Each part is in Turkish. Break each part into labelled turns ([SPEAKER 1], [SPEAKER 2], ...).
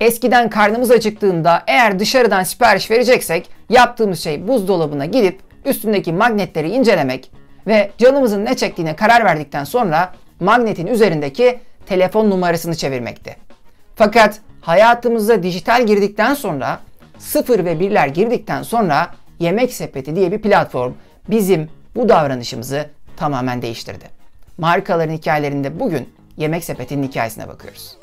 [SPEAKER 1] Eskiden karnımız acıktığında eğer dışarıdan sipariş vereceksek yaptığımız şey buzdolabına gidip üstündeki magnetleri incelemek ve canımızın ne çektiğine karar verdikten sonra magnetin üzerindeki telefon numarasını çevirmekti. Fakat hayatımıza dijital girdikten sonra sıfır ve birler girdikten sonra yemek sepeti diye bir platform bizim bu davranışımızı tamamen değiştirdi. Markaların hikayelerinde bugün yemek sepetinin hikayesine bakıyoruz.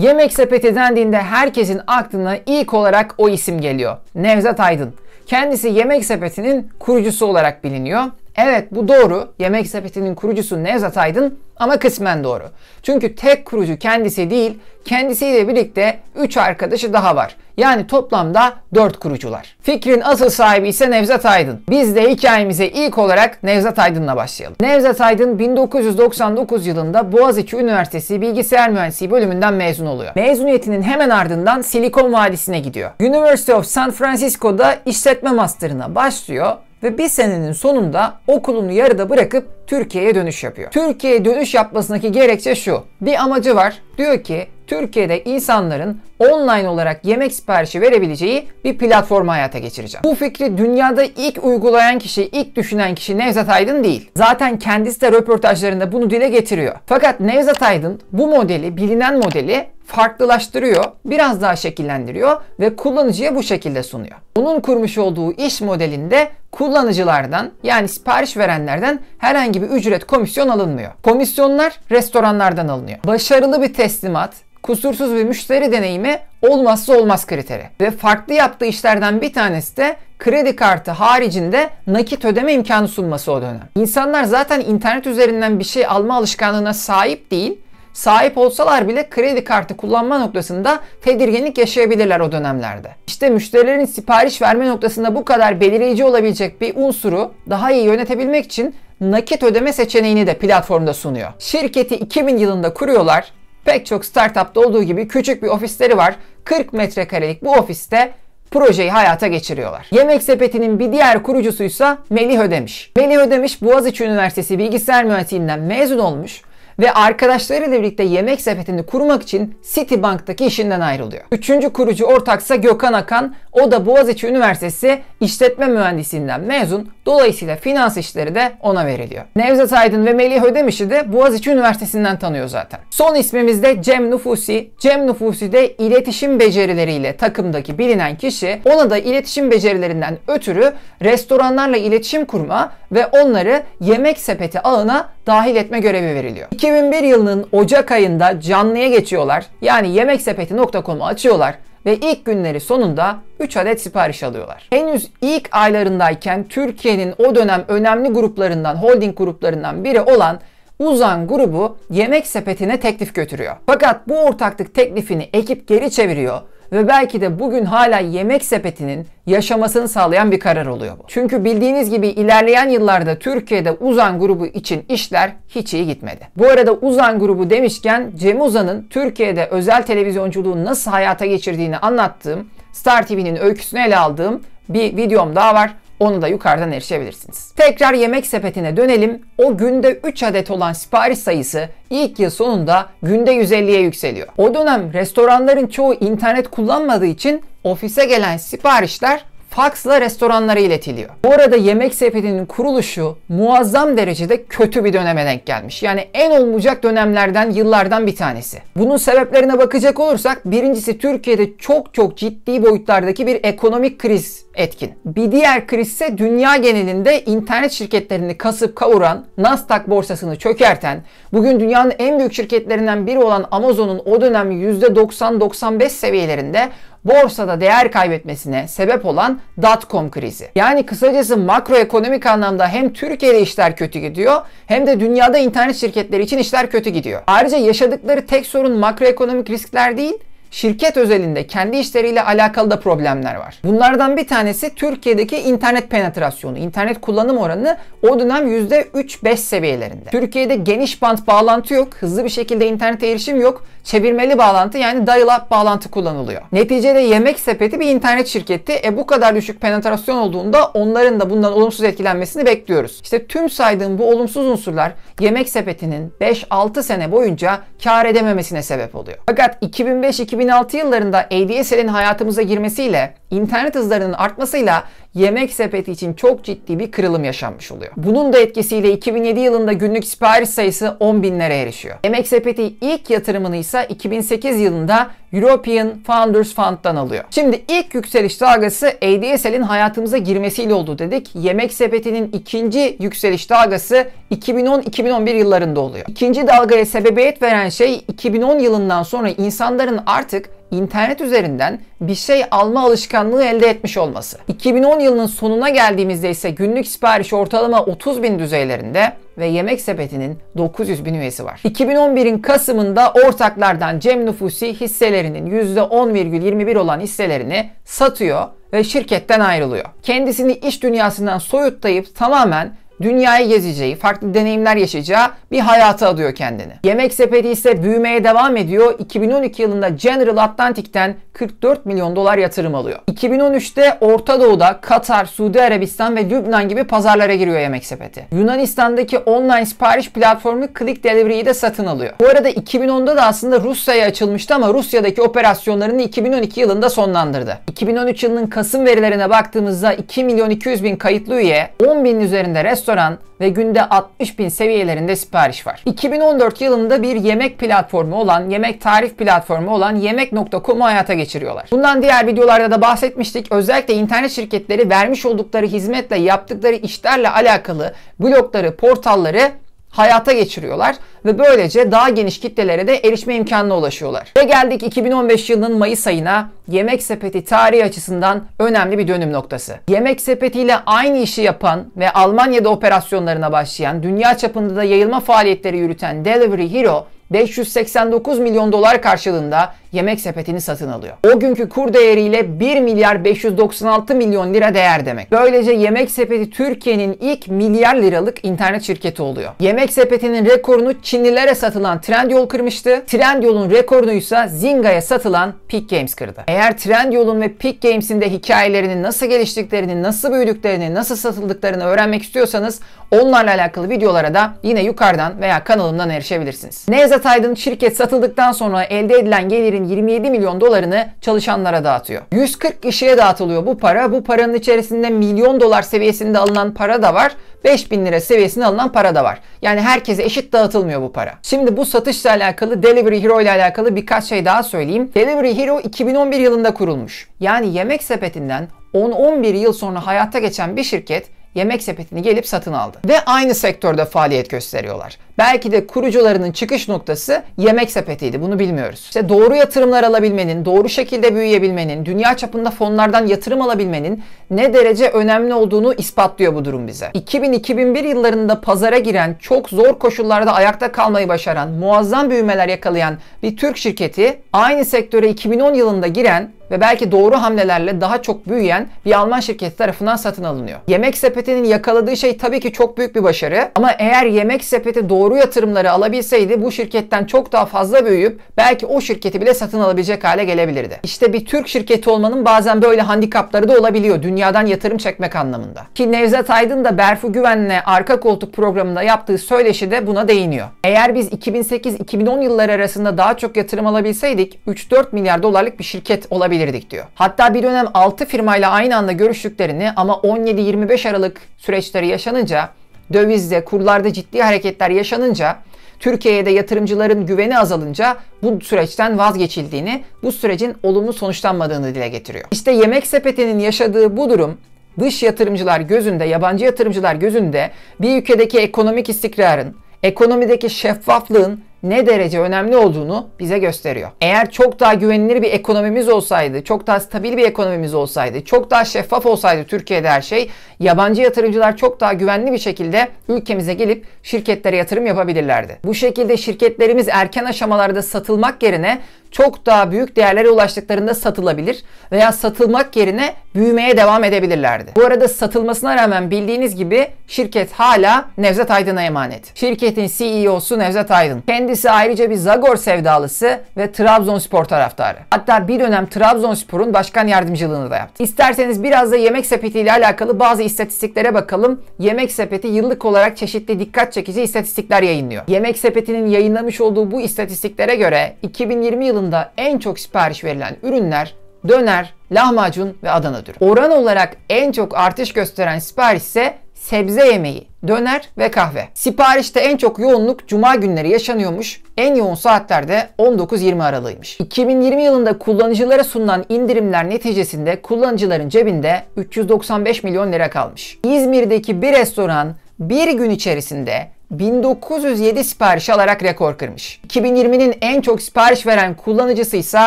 [SPEAKER 1] Yemek sepeti dendiğinde herkesin aklına ilk olarak o isim geliyor. Nevzat Aydın. Kendisi Yemek Sepeti'nin kurucusu olarak biliniyor Evet bu doğru. Yemek sepetinin kurucusu Nevzat Aydın ama kısmen doğru. Çünkü tek kurucu kendisi değil, kendisiyle birlikte 3 arkadaşı daha var. Yani toplamda 4 kurucular. Fikrin asıl sahibi ise Nevzat Aydın. Biz de hikayemize ilk olarak Nevzat Aydın'la başlayalım. Nevzat Aydın 1999 yılında Boğaziçi Üniversitesi Bilgisayar Mühendisliği bölümünden mezun oluyor. Mezuniyetinin hemen ardından Silikon Vadisi'ne gidiyor. University of San Francisco'da işletme master'ına başlıyor ve bir senenin sonunda okulunu yarıda bırakıp Türkiye'ye dönüş yapıyor. Türkiye'ye dönüş yapmasındaki gerekçe şu. Bir amacı var. Diyor ki Türkiye'de insanların online olarak yemek siparişi verebileceği bir platformu hayata geçireceğim. Bu fikri dünyada ilk uygulayan kişi, ilk düşünen kişi Nevzat Aydın değil. Zaten kendisi de röportajlarında bunu dile getiriyor. Fakat Nevzat Aydın bu modeli, bilinen modeli farklılaştırıyor, biraz daha şekillendiriyor ve kullanıcıya bu şekilde sunuyor. Onun kurmuş olduğu iş modelinde kullanıcılardan yani sipariş verenlerden herhangi bir ücret komisyon alınmıyor. Komisyonlar restoranlardan alınıyor. Başarılı bir teslimat, kusursuz bir müşteri deneyimi olmazsa olmaz kriteri. Ve farklı yaptığı işlerden bir tanesi de kredi kartı haricinde nakit ödeme imkanı sunması o dönem. İnsanlar zaten internet üzerinden bir şey alma alışkanlığına sahip değil sahip olsalar bile kredi kartı kullanma noktasında tedirginlik yaşayabilirler o dönemlerde. İşte müşterilerin sipariş verme noktasında bu kadar belirleyici olabilecek bir unsuru daha iyi yönetebilmek için nakit ödeme seçeneğini de platformda sunuyor. Şirketi 2000 yılında kuruyorlar Pek çok startupta olduğu gibi küçük bir ofisleri var. 40 metrekarelik bu ofiste projeyi hayata geçiriyorlar. Yemek Sepeti'nin bir diğer kurucusuysa Melih Ödemiş. Melih Ödemiş Boğaziçi Üniversitesi Bilgisayar Mühendisliğinden mezun olmuş ve arkadaşlarıyla birlikte yemek sepetini kurmak için Citibank'taki işinden ayrılıyor. Üçüncü kurucu ortaksa Gökhan Akan, o da Boğaziçi Üniversitesi İşletme Mühendisliğinden mezun Dolayısıyla finans işleri de ona veriliyor. Nevzat Aydın ve Melih Ödemiş'i de Boğaziçi Üniversitesi'nden tanıyor zaten. Son ismimiz de Cem Nufusi. Cem Nufusi de iletişim becerileriyle takımdaki bilinen kişi. Ona da iletişim becerilerinden ötürü restoranlarla iletişim kurma ve onları yemek sepeti ağına dahil etme görevi veriliyor. 2001 yılının Ocak ayında canlıya geçiyorlar. Yani yemeksepeti.com'u açıyorlar ve ilk günleri sonunda 3 adet sipariş alıyorlar. Henüz ilk aylarındayken Türkiye'nin o dönem önemli gruplarından, holding gruplarından biri olan Uzan grubu yemek sepetine teklif götürüyor. Fakat bu ortaklık teklifini ekip geri çeviriyor ve belki de bugün hala yemek sepetinin yaşamasını sağlayan bir karar oluyor bu. Çünkü bildiğiniz gibi ilerleyen yıllarda Türkiye'de Uzan grubu için işler hiç iyi gitmedi. Bu arada Uzan grubu demişken Cem Uzan'ın Türkiye'de özel televizyonculuğu nasıl hayata geçirdiğini anlattığım Star TV'nin öyküsünü ele aldığım bir videom daha var. Onu da yukarıdan erişebilirsiniz. Tekrar yemek sepetine dönelim. O günde 3 adet olan sipariş sayısı ilk yıl sonunda günde 150'ye yükseliyor. O dönem restoranların çoğu internet kullanmadığı için ofise gelen siparişler faksla restoranlara iletiliyor. Bu arada Yemek Sepeti'nin kuruluşu muazzam derecede kötü bir döneme denk gelmiş. Yani en olmayacak dönemlerden, yıllardan bir tanesi. Bunun sebeplerine bakacak olursak birincisi Türkiye'de çok çok ciddi boyutlardaki bir ekonomik kriz etkin. Bir diğer kriz ise dünya genelinde internet şirketlerini kasıp kavuran, Nasdaq borsasını çökerten, bugün dünyanın en büyük şirketlerinden biri olan Amazon'un o dönem %90-95 seviyelerinde borsada değer kaybetmesine sebep olan dotcom krizi. Yani kısacası makroekonomik anlamda hem Türkiye'de işler kötü gidiyor hem de dünyada internet şirketleri için işler kötü gidiyor. Ayrıca yaşadıkları tek sorun makroekonomik riskler değil, şirket özelinde kendi işleriyle alakalı da problemler var. Bunlardan bir tanesi Türkiye'deki internet penetrasyonu, internet kullanım oranı o dönem %3-5 seviyelerinde. Türkiye'de geniş bant bağlantı yok, hızlı bir şekilde internete erişim yok, çevirmeli bağlantı yani dial-up bağlantı kullanılıyor. Neticede yemek sepeti bir internet şirketi. E bu kadar düşük penetrasyon olduğunda onların da bundan olumsuz etkilenmesini bekliyoruz. İşte tüm saydığım bu olumsuz unsurlar yemek sepetinin 5-6 sene boyunca kar edememesine sebep oluyor. Fakat 2005 2006 yıllarında ADSL'in hayatımıza girmesiyle, internet hızlarının artmasıyla yemek sepeti için çok ciddi bir kırılım yaşanmış oluyor. Bunun da etkisiyle 2007 yılında günlük sipariş sayısı 10 binlere erişiyor. Yemek sepeti ilk yatırımını ise 2008 yılında European Founders Fund'dan alıyor. Şimdi ilk yükseliş dalgası ADSL'in hayatımıza girmesiyle oldu dedik. Yemek sepetinin ikinci yükseliş dalgası 2010-2011 yıllarında oluyor. İkinci dalgaya sebebiyet veren şey 2010 yılından sonra insanların artık artık internet üzerinden bir şey alma alışkanlığı elde etmiş olması. 2010 yılının sonuna geldiğimizde ise günlük sipariş ortalama 30 bin düzeylerinde ve Yemek Sepeti'nin 900 bin üyesi var. 2011'in Kasım'ında ortaklardan Cem Nufusi hisselerinin %10,21 olan hisselerini satıyor ve şirketten ayrılıyor. Kendisini iş dünyasından soyutlayıp tamamen dünyayı gezeceği, farklı deneyimler yaşayacağı bir hayata adıyor kendini. Yemek sepeti ise büyümeye devam ediyor. 2012 yılında General Atlantic'ten 44 milyon dolar yatırım alıyor. 2013'te Orta Doğu'da Katar, Suudi Arabistan ve Lübnan gibi pazarlara giriyor yemek sepeti. Yunanistan'daki online sipariş platformu Click Delivery'i de satın alıyor. Bu arada 2010'da da aslında Rusya'ya açılmıştı ama Rusya'daki operasyonlarını 2012 yılında sonlandırdı. 2013 yılının Kasım verilerine baktığımızda 2 milyon 200 bin kayıtlı üye, 10 bin üzerinde restoran restoran ve günde 60 bin seviyelerinde sipariş var. 2014 yılında bir yemek platformu olan, yemek tarif platformu olan yemek.com'u hayata geçiriyorlar. Bundan diğer videolarda da bahsetmiştik. Özellikle internet şirketleri vermiş oldukları hizmetle yaptıkları işlerle alakalı blogları, portalları hayata geçiriyorlar ve böylece daha geniş kitlelere de erişme imkanına ulaşıyorlar. Ve geldik 2015 yılının Mayıs ayına Yemek Sepeti tarihi açısından önemli bir dönüm noktası. Yemek Sepeti ile aynı işi yapan ve Almanya'da operasyonlarına başlayan, dünya çapında da yayılma faaliyetleri yürüten Delivery Hero 589 milyon dolar karşılığında yemek sepetini satın alıyor. O günkü kur değeriyle 1 milyar 596 milyon lira değer demek. Böylece yemek sepeti Türkiye'nin ilk milyar liralık internet şirketi oluyor. Yemek sepetinin rekorunu Çin Çinlilere satılan Trendyol kırmıştı. Trendyol'un rekorunu ise Zinga'ya satılan Peak Games kırdı. Eğer Trendyol'un ve Peak Games'in de hikayelerinin nasıl geliştiklerini, nasıl büyüdüklerini, nasıl satıldıklarını öğrenmek istiyorsanız onlarla alakalı videolara da yine yukarıdan veya kanalımdan erişebilirsiniz. Nevzat Aydın şirket satıldıktan sonra elde edilen gelirin 27 milyon dolarını çalışanlara dağıtıyor. 140 kişiye dağıtılıyor bu para. Bu paranın içerisinde milyon dolar seviyesinde alınan para da var. 5000 lira seviyesinde alınan para da var. Yani herkese eşit dağıtılmıyor bu para. Şimdi bu satışla alakalı Delivery Hero ile alakalı birkaç şey daha söyleyeyim. Delivery Hero 2011 yılında kurulmuş. Yani yemek sepetinden 10-11 yıl sonra hayata geçen bir şirket yemek sepetini gelip satın aldı. Ve aynı sektörde faaliyet gösteriyorlar. Belki de kurucularının çıkış noktası yemek sepetiydi. Bunu bilmiyoruz. İşte doğru yatırımlar alabilmenin, doğru şekilde büyüyebilmenin, dünya çapında fonlardan yatırım alabilmenin ne derece önemli olduğunu ispatlıyor bu durum bize. 2000-2001 yıllarında pazara giren, çok zor koşullarda ayakta kalmayı başaran, muazzam büyümeler yakalayan bir Türk şirketi aynı sektöre 2010 yılında giren ve belki doğru hamlelerle daha çok büyüyen bir Alman şirketi tarafından satın alınıyor. Yemek sepetinin yakaladığı şey tabii ki çok büyük bir başarı ama eğer yemek sepeti doğru doğru yatırımları alabilseydi bu şirketten çok daha fazla büyüyüp belki o şirketi bile satın alabilecek hale gelebilirdi. İşte bir Türk şirketi olmanın bazen böyle handikapları da olabiliyor dünyadan yatırım çekmek anlamında. Ki Nevzat Aydın da Berfu Güven'le Arka Koltuk programında yaptığı söyleşi de buna değiniyor. Eğer biz 2008-2010 yılları arasında daha çok yatırım alabilseydik 3-4 milyar dolarlık bir şirket olabilirdik diyor. Hatta bir dönem 6 firmayla aynı anda görüştüklerini ama 17-25 Aralık süreçleri yaşanınca dövizde, kurlarda ciddi hareketler yaşanınca Türkiye'ye de yatırımcıların güveni azalınca bu süreçten vazgeçildiğini, bu sürecin olumlu sonuçlanmadığını dile getiriyor. İşte yemek sepetinin yaşadığı bu durum dış yatırımcılar gözünde, yabancı yatırımcılar gözünde bir ülkedeki ekonomik istikrarın, ekonomideki şeffaflığın ne derece önemli olduğunu bize gösteriyor. Eğer çok daha güvenilir bir ekonomimiz olsaydı, çok daha stabil bir ekonomimiz olsaydı, çok daha şeffaf olsaydı Türkiye'de her şey, yabancı yatırımcılar çok daha güvenli bir şekilde ülkemize gelip şirketlere yatırım yapabilirlerdi. Bu şekilde şirketlerimiz erken aşamalarda satılmak yerine çok daha büyük değerlere ulaştıklarında satılabilir veya satılmak yerine büyümeye devam edebilirlerdi. Bu arada satılmasına rağmen bildiğiniz gibi şirket hala Nevzat Aydın'a emanet. Şirketin CEO'su Nevzat Aydın. Kendisi ayrıca bir Zagor sevdalısı ve Trabzonspor taraftarı. Hatta bir dönem Trabzonspor'un başkan yardımcılığını da yaptı. İsterseniz biraz da Yemek Sepeti ile alakalı bazı istatistiklere bakalım. Yemek Sepeti yıllık olarak çeşitli dikkat çekici istatistikler yayınlıyor. Yemek Sepeti'nin yayınlamış olduğu bu istatistiklere göre 2020 yılında yılında en çok sipariş verilen ürünler döner, lahmacun ve Adana'dır. Oran olarak en çok artış gösteren sipariş ise sebze yemeği, döner ve kahve. Siparişte en çok yoğunluk cuma günleri yaşanıyormuş. En yoğun saatlerde 19-20 aralığıymış. 2020 yılında kullanıcılara sunulan indirimler neticesinde kullanıcıların cebinde 395 milyon lira kalmış. İzmir'deki bir restoran bir gün içerisinde 1907 sipariş alarak rekor kırmış. 2020'nin en çok sipariş veren kullanıcısı ise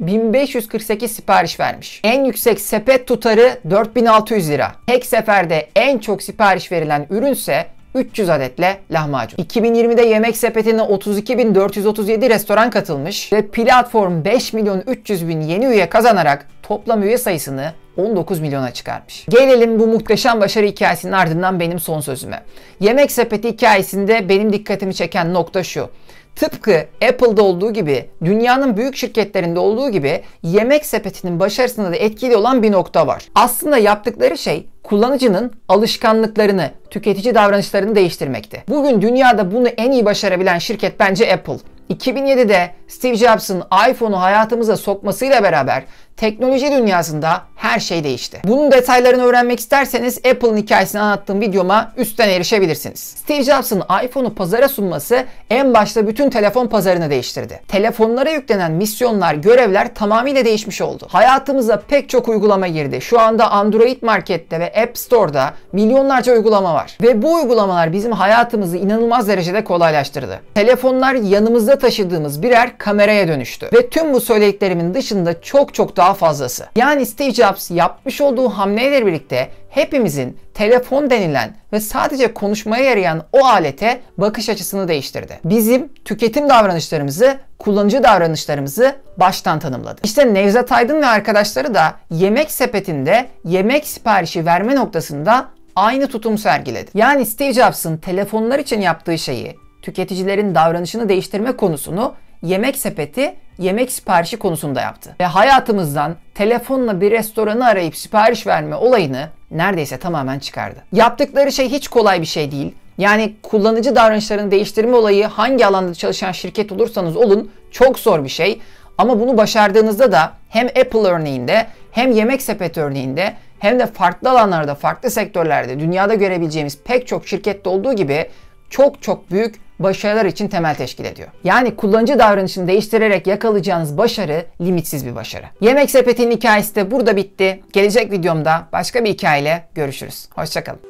[SPEAKER 1] 1548 sipariş vermiş. En yüksek sepet tutarı 4600 lira. Tek seferde en çok sipariş verilen ürünse 300 adetle lahmacun. 2020'de yemek sepetine 32.437 restoran katılmış ve platform 5 milyon 300 bin yeni üye kazanarak toplam üye sayısını 19 milyona çıkarmış. Gelelim bu muhteşem başarı hikayesinin ardından benim son sözüme. Yemek sepeti hikayesinde benim dikkatimi çeken nokta şu. Tıpkı Apple'da olduğu gibi, dünyanın büyük şirketlerinde olduğu gibi yemek sepetinin başarısında da etkili olan bir nokta var. Aslında yaptıkları şey kullanıcının alışkanlıklarını, tüketici davranışlarını değiştirmekti. Bugün dünyada bunu en iyi başarabilen şirket bence Apple. 2007'de Steve Jobs'ın iPhone'u hayatımıza sokmasıyla beraber teknoloji dünyasında her şey değişti. Bunun detaylarını öğrenmek isterseniz Apple'ın hikayesini anlattığım videoma üstten erişebilirsiniz. Steve Jobs'ın iPhone'u pazara sunması en başta bütün telefon pazarını değiştirdi. Telefonlara yüklenen misyonlar, görevler tamamıyla değişmiş oldu. Hayatımıza pek çok uygulama girdi. Şu anda Android markette ve App Store'da milyonlarca uygulama var. Ve bu uygulamalar bizim hayatımızı inanılmaz derecede kolaylaştırdı. Telefonlar yanımızda taşıdığımız birer kameraya dönüştü. Ve tüm bu söylediklerimin dışında çok çok daha daha fazlası. Yani Steve Jobs yapmış olduğu hamleyle birlikte hepimizin telefon denilen ve sadece konuşmaya yarayan o alete bakış açısını değiştirdi. Bizim tüketim davranışlarımızı, kullanıcı davranışlarımızı baştan tanımladı. İşte Nevzat Aydın ve arkadaşları da yemek sepetinde yemek siparişi verme noktasında aynı tutum sergiledi. Yani Steve Jobs'ın telefonlar için yaptığı şeyi, tüketicilerin davranışını değiştirme konusunu yemek sepeti yemek siparişi konusunda yaptı. Ve hayatımızdan telefonla bir restoranı arayıp sipariş verme olayını neredeyse tamamen çıkardı. Yaptıkları şey hiç kolay bir şey değil. Yani kullanıcı davranışlarını değiştirme olayı hangi alanda çalışan şirket olursanız olun çok zor bir şey. Ama bunu başardığınızda da hem Apple örneğinde hem yemek sepet örneğinde hem de farklı alanlarda, farklı sektörlerde dünyada görebileceğimiz pek çok şirkette olduğu gibi çok çok büyük başarılar için temel teşkil ediyor. Yani kullanıcı davranışını değiştirerek yakalayacağınız başarı limitsiz bir başarı. Yemek sepetinin hikayesi de burada bitti. Gelecek videomda başka bir hikayeyle görüşürüz. Hoşçakalın.